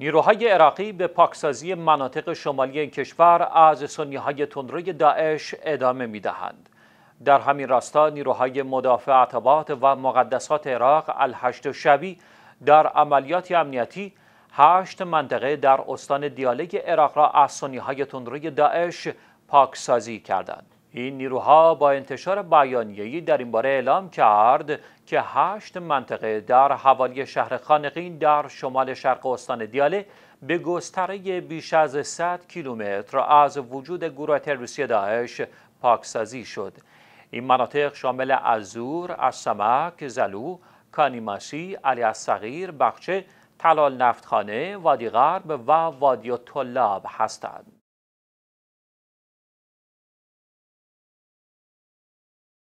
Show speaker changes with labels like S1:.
S1: نیروهای عراقی به پاکسازی مناطق شمالی این کشور از سنیهای تندروی داعش ادامه میدهند. در همین راستا نیروهای مدافع عطبات و مقدسات عراق الهشت شبی در عملیات امنیتی هشت منطقه در استان دیاله عراق را از سنیهای تندروی داعش پاکسازی کردند. این نیروها با انتشار بیانیه‌ای در این باره اعلام کرد که هشت منطقه در حوالی شهر خانقین در شمال شرق استان دیاله به گستره بیش از 100 کیلومتر از وجود گروه تروریستی داعش پاکسازی شد. این مناطق شامل ازور، اسمک، زلو، کانیماسی، علی الصغیر، بخچه، تلال نفتخانه، وادی غرب و وادی طلاب هستند.